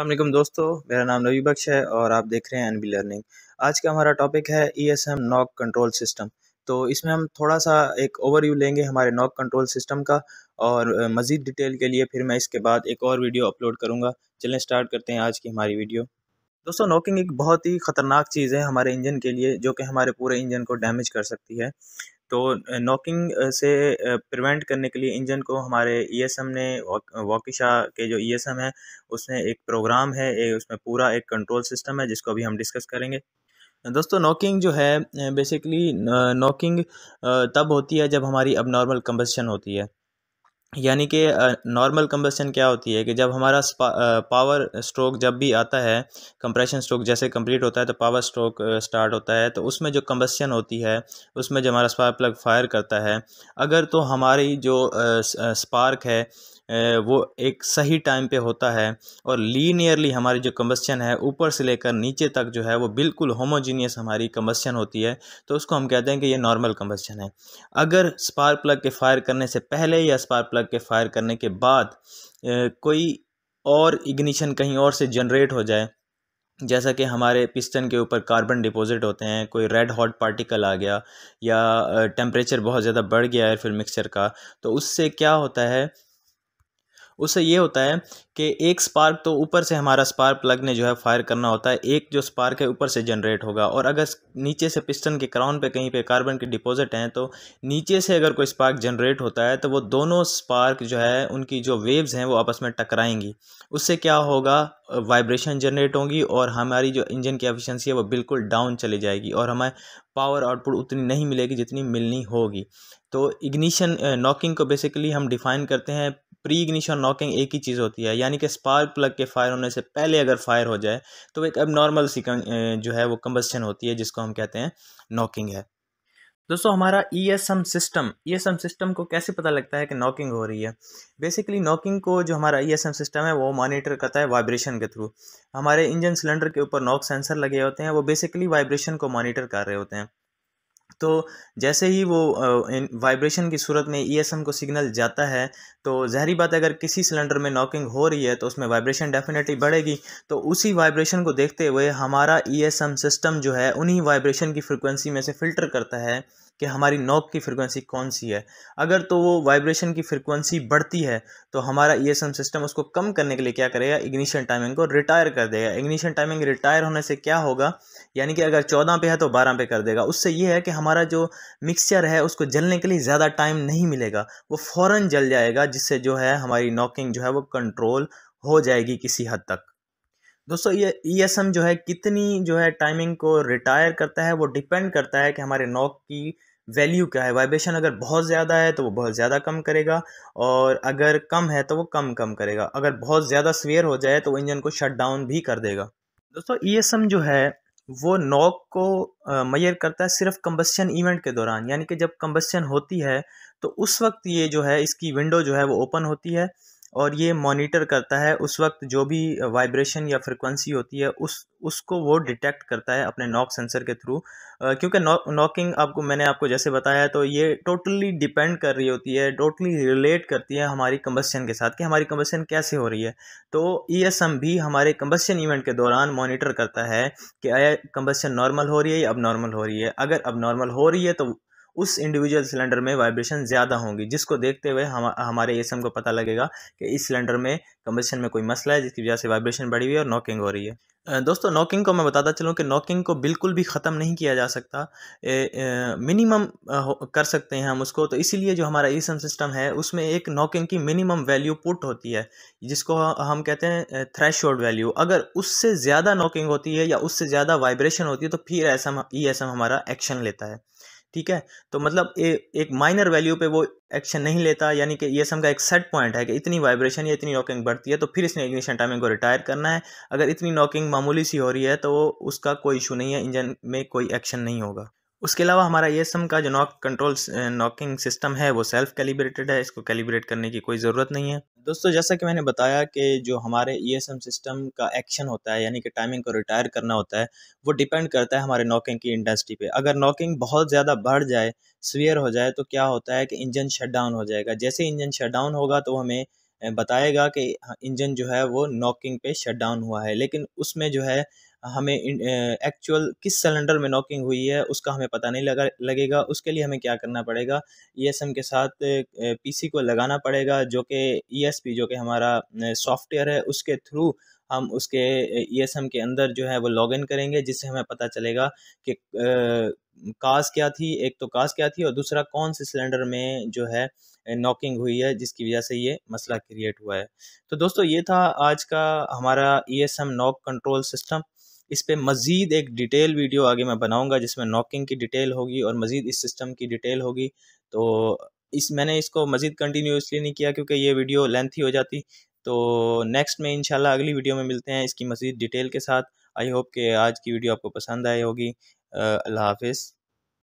अलमेकम दोस्तों मेरा नाम नबी बख्श है और आप देख रहे हैं एन बी लर्निंग आज का हमारा टॉपिक है E S M knock control system तो इसमें हम थोड़ा सा एक ओवरव्यू लेंगे हमारे नॉक कंट्रोल सिस्टम का और मज़ीद डिटेल के लिए फिर मैं इसके बाद एक और वीडियो अपलोड करूँगा चलें स्टार्ट करते हैं आज की हमारी वीडियो दोस्तों नॉकिंग एक बहुत ही ख़तरनाक चीज़ है हमारे इंजन के लिए जो कि हमारे पूरे इंजन को डैमेज कर सकती है तो नॉकिंग से प्रिवेंट करने के लिए इंजन को हमारे ई एस एम ने वॉकिशा के जो ई एस एम है उसमें एक प्रोग्राम है एक उसमें पूरा एक कंट्रोल सिस्टम है जिसको अभी हम डिस्कस करेंगे दोस्तों नॉकिंग जो है बेसिकली नॉकिंग तब होती है जब हमारी अब नॉर्मल कम्बस्शन होती है यानी कि नॉर्मल कम्बसन क्या होती है कि जब हमारा पावर स्ट्रोक जब भी आता है कंप्रेशन स्ट्रोक जैसे कंप्लीट होता है तो पावर स्ट्रोक स्टार्ट होता है तो उसमें जो कम्बसन होती है उसमें जो हमारा स्पार्क प्लग फायर करता है अगर तो हमारी जो स्पार्क है वो एक सही टाइम पे होता है और लीनियरली हमारी जो कम्बस्चन है ऊपर से लेकर नीचे तक जो है वो बिल्कुल होमोजीनियस हमारी कम्बस्चन होती है तो उसको हम कहते हैं कि ये नॉर्मल कम्बस्चन है अगर स्पार्क प्लग के फायर करने से पहले या स्पार्क प्लग के फायर करने के बाद कोई और इग्निशन कहीं और से जनरेट हो जाए जैसा कि हमारे पिस्टन के ऊपर कार्बन डिपॉजिट होते हैं कोई रेड हॉट पार्टिकल आ गया या टेम्परेचर बहुत ज़्यादा बढ़ गया एयरफिल मिक्सचर का तो उससे क्या होता है उससे ये होता है कि एक स्पार्क तो ऊपर से हमारा स्पार्क प्लग ने जो है फायर करना होता है एक जो स्पार्क है ऊपर से जनरेट होगा और अगर नीचे से पिस्टन के क्राउन पे कहीं पे कार्बन के डिपॉजिट हैं तो नीचे से अगर कोई स्पार्क जनरेट होता है तो वो दोनों स्पार्क जो है उनकी जो वेव्स हैं वो आपस में टकराएंगी उससे क्या होगा वाइब्रेशन जनरेट होंगी और हमारी जो इंजन की एफिशिएंसी है वो बिल्कुल डाउन चली जाएगी और हमें पावर आउटपुट उतनी नहीं मिलेगी जितनी मिलनी होगी तो इग्निशन नॉकिंग को बेसिकली हम डिफाइन करते हैं प्री इग्निशन नॉकिंग एक ही चीज़ होती है यानी कि स्पार्क प्लग के फायर होने से पहले अगर फायर हो जाए तो एक अब नॉर्मल सी जो है वो कम्बस्टन होती है जिसको हम कहते हैं नॉकिंग है दोस्तों हमारा E S M system E S M system को कैसे पता लगता है कि नॉकिंग हो रही है बेसिकली नॉकिंग को जो हमारा ई एस एम सिस्टम है वो मॉनिटर करता है वाइब्रेशन के थ्रू हमारे इंजन सिलेंडर के ऊपर नॉक सेंसर लगे होते हैं वो बेसिकली वाइब्रेशन को मॉनिटर कर रहे होते हैं तो जैसे ही वो वाइब्रेशन की सूरत में ईएसएम e को सिग्नल जाता है तो जहरी बात अगर किसी सिलेंडर में नॉकिंग हो रही है तो उसमें वाइब्रेशन डेफिनेटली बढ़ेगी तो उसी वाइब्रेशन को देखते हुए हमारा ईएसएम e सिस्टम जो है उन्हीं वाइब्रेशन की फ्रिक्वेंसी में से फ़िल्टर करता है कि हमारी नोक की फ्रिक्वेंसी कौन सी है अगर तो वो वाइब्रेशन की फ्रिक्वेंसी बढ़ती है तो हमारा ई सिस्टम उसको कम करने के लिए क्या करेगा इग्निशन टाइमिंग को रिटायर कर देगा इग्निशन टाइमिंग रिटायर होने से क्या होगा यानी कि अगर चौदह पे है तो बारह पे कर देगा उससे ये है कि हमारा जो मिक्सचर है उसको जलने के लिए ज़्यादा टाइम नहीं मिलेगा वो फ़ौरन जल जाएगा जिससे जो है हमारी नॉकिंग जो है वो कंट्रोल हो जाएगी किसी हद तक दोस्तों ये ई e जो है कितनी जो है टाइमिंग को रिटायर करता है वो डिपेंड करता है कि हमारे नॉक की वैल्यू क्या है वाइब्रेशन अगर बहुत ज़्यादा है तो वो बहुत ज़्यादा कम करेगा और अगर कम है तो वो कम कम करेगा अगर बहुत ज़्यादा स्वेयर हो जाए तो वो इंजन को शट डाउन भी कर देगा दोस्तों ई e जो है वो नॉक को मैयर करता है सिर्फ कम्बसन इवेंट के दौरान यानी कि जब कम्बस्शन होती है तो उस वक्त ये जो है इसकी विंडो जो है वो ओपन होती है और ये मॉनिटर करता है उस वक्त जो भी वाइब्रेशन या फ्रिक्वेंसी होती है उस उसको वो डिटेक्ट करता है अपने नॉक सेंसर के थ्रू क्योंकि नॉकिंग आपको मैंने आपको जैसे बताया तो ये टोटली डिपेंड कर रही होती है टोटली रिलेट करती है हमारी कम्बसन के साथ कि हमारी कम्बसन कैसे हो रही है तो ई e भी हमारे कम्बस्शन इवेंट के दौरान मॉनिटर करता है कि आया कम्बसन नॉर्मल हो रही है या अब नॉर्मल हो रही है अगर अब नॉर्मल हो रही है तो उस इंडिविजुअल सिलेंडर में वाइब्रेशन ज़्यादा होंगी जिसको देखते हुए हम हमारे एसएम को पता लगेगा कि इस सिलेंडर में कम्बेशन में कोई मसला है जिसकी वजह से वाइब्रेशन बढ़ी हुई है और नॉकिंग हो रही है दोस्तों नॉकिंग को मैं बताता चलूँ कि नॉकिंग को बिल्कुल भी ख़त्म नहीं किया जा सकता मिनिमम कर सकते हैं हम उसको तो इसीलिए जो हमारा ईसम सिस्टम है उसमें एक नॉकिंग की मिनिमम वैल्यू पुट होती है जिसको हम कहते हैं थ्रेश वैल्यू अगर उससे ज़्यादा नॉकिंग होती है या उससे ज़्यादा वाइब्रेशन होती है तो फिर ऐसा ई एस एम हमारा एक्शन लेता है ठीक है तो मतलब ए, एक माइनर वैल्यू पे वो एक्शन नहीं लेता यानी कि ईएसएम का एक सेट पॉइंट है कि इतनी वाइब्रेशन या इतनी नॉकिंग बढ़ती है तो फिर इसने इग्निशन टाइमिंग को रिटायर करना है अगर इतनी नॉकिंग मामूली सी हो रही है तो उसका कोई इशू नहीं है इंजन में कोई एक्शन नहीं होगा उसके अलावा हमारा ई का जो नॉक कंट्रोल नॉकिंग सिस्टम है वो सेल्फ कैलिब्रेटेड है इसको कैलिब्रेट करने की कोई ज़रूरत नहीं है दोस्तों जैसा कि मैंने बताया कि जो हमारे ई e सिस्टम का एक्शन होता है यानी कि टाइमिंग को रिटायर करना होता है वो डिपेंड करता है हमारे नॉकिंग की इंडस्ट्री पे अगर नॉकिंग बहुत ज़्यादा बढ़ जाए स्वियर हो जाए तो क्या होता है कि इंजन शट डाउन हो जाएगा जैसे इंजन शट डाउन होगा तो हमें बताएगा कि इंजन जो है वो नॉकिंग पे शट डाउन हुआ है लेकिन उसमें जो है हमें एक्चुअल किस सिलेंडर में नॉकिंग हुई है उसका हमें पता नहीं लगा लगेगा उसके लिए हमें क्या करना पड़ेगा ई e के साथ पीसी को लगाना पड़ेगा जो कि ई e जो कि हमारा सॉफ्टवेयर है उसके थ्रू हम उसके ई e के अंदर जो है वो लॉगिन करेंगे जिससे हमें पता चलेगा कि काज क्या थी एक तो काज क्या थी और दूसरा कौन से सिलेंडर में जो है नॉकिंग हुई है जिसकी वजह से ये मसला क्रिएट हुआ है तो दोस्तों ये था आज का हमारा ई नॉक कंट्रोल सिस्टम इस पर मज़ीद एक डिटेल वीडियो आगे मैं बनाऊँगा जिसमें नॉकिंग की डिटेल होगी और मज़ीद इस सिस्टम की डिटेल होगी तो इस मैंने इसको मज़ीद कंटिन्यू इसलिए नहीं किया क्योंकि ये वीडियो लेंथी हो जाती तो नेक्स्ट में इंशाल्लाह अगली वीडियो में मिलते हैं इसकी मज़ीद डिटेल के साथ आई होप कि आज की वीडियो आपको पसंद आई होगी अल्लाह हाफिज़